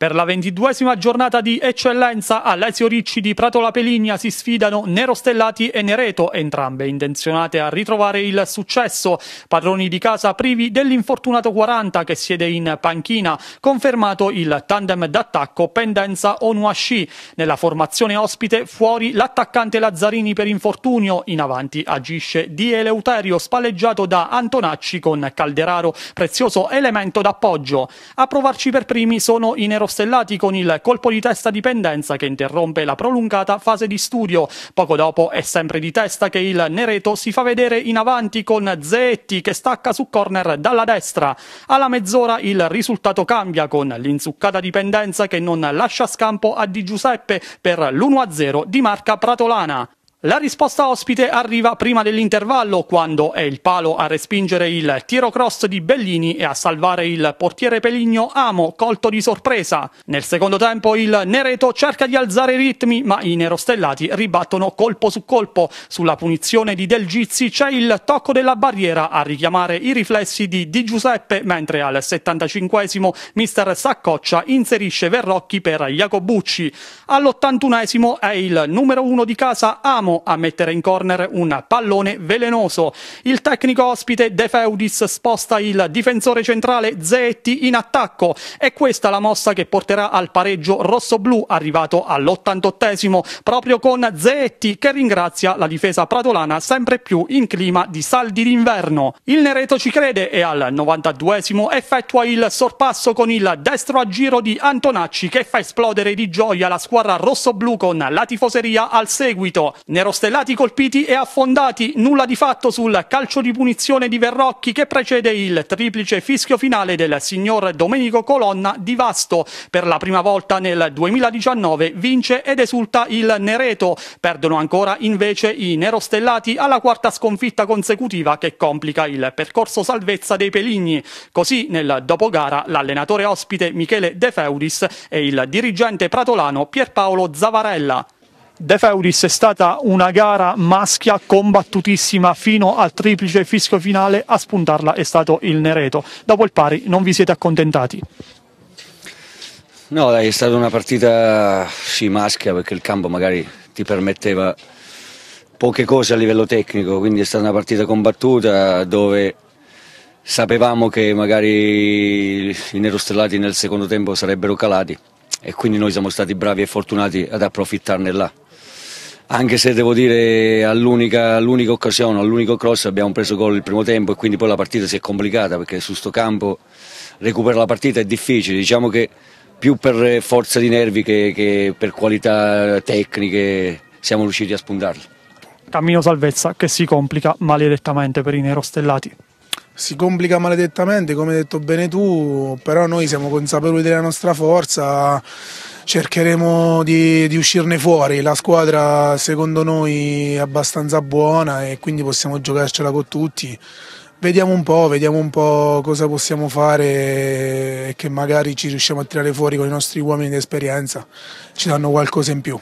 Per la ventiduesima giornata di eccellenza a Ricci di Prato La Peligna si sfidano Nerostellati e Nereto, entrambe intenzionate a ritrovare il successo. Padroni di casa privi dell'infortunato 40 che siede in panchina, confermato il tandem d'attacco Pendenza-Onuashi. Nella formazione ospite fuori l'attaccante Lazzarini per infortunio, in avanti agisce Di Eleuterio spalleggiato da Antonacci con Calderaro, prezioso elemento d'appoggio. A provarci per primi sono i Nerostellati costellati con il colpo di testa di pendenza che interrompe la prolungata fase di studio. Poco dopo è sempre di testa che il Nereto si fa vedere in avanti con Zeetti che stacca su corner dalla destra. Alla mezz'ora il risultato cambia con l'inzuccata dipendenza che non lascia scampo a Di Giuseppe per l'1-0 di marca pratolana. La risposta ospite arriva prima dell'intervallo, quando è il palo a respingere il tiro cross di Bellini e a salvare il portiere Peligno Amo, colto di sorpresa. Nel secondo tempo il Nereto cerca di alzare i ritmi, ma i nerostellati ribattono colpo su colpo. Sulla punizione di Del Gizzi c'è il tocco della barriera a richiamare i riflessi di Di Giuseppe, mentre al 75esimo mister Saccoccia inserisce Verrocchi per Jacobucci. All'81esimo è il numero uno di casa Amo riusciamo a mettere in corner un pallone velenoso. Il tecnico ospite De Feudis sposta il difensore centrale Zeetti in attacco. È questa la mossa che porterà al pareggio rossoblù arrivato all'88esimo, proprio con Zeetti che ringrazia la difesa pratolana sempre più in clima di saldi d'inverno. Il Nereto ci crede e al 92esimo effettua il sorpasso con il destro a giro di Antonacci che fa esplodere di gioia la squadra rossoblù con la tifoseria al seguito. Nel nerostellati colpiti e affondati, nulla di fatto sul calcio di punizione di Verrocchi che precede il triplice fischio finale del signor Domenico Colonna di Vasto. Per la prima volta nel 2019 vince ed esulta il Nereto, perdono ancora invece i nerostellati alla quarta sconfitta consecutiva che complica il percorso salvezza dei Peligni. Così nel dopogara l'allenatore ospite Michele De Feudis e il dirigente pratolano Pierpaolo Zavarella. De Feudis è stata una gara maschia combattutissima fino al triplice fischio finale, a spuntarla è stato il Nereto. Dopo il pari non vi siete accontentati? No, dai, è stata una partita sì maschia perché il campo magari ti permetteva poche cose a livello tecnico, quindi è stata una partita combattuta dove sapevamo che magari i nerostellati nel secondo tempo sarebbero calati e quindi noi siamo stati bravi e fortunati ad approfittarne là anche se devo dire all'unica, all'unica occasione, all'unico cross abbiamo preso gol il primo tempo e quindi poi la partita si è complicata perché su sto campo recuperare la partita è difficile, diciamo che più per forza di nervi che, che per qualità tecniche siamo riusciti a spuntarli. Cammino salvezza che si complica maledettamente per i nerostellati. Si complica maledettamente, come hai detto bene tu, però noi siamo consapevoli della nostra forza cercheremo di, di, uscirne fuori. La squadra secondo noi è abbastanza buona e quindi possiamo giocarcela con tutti. Vediamo un po', vediamo un po' cosa possiamo fare e che magari ci riusciamo a tirare fuori con i nostri uomini di esperienza, ci danno qualcosa in più.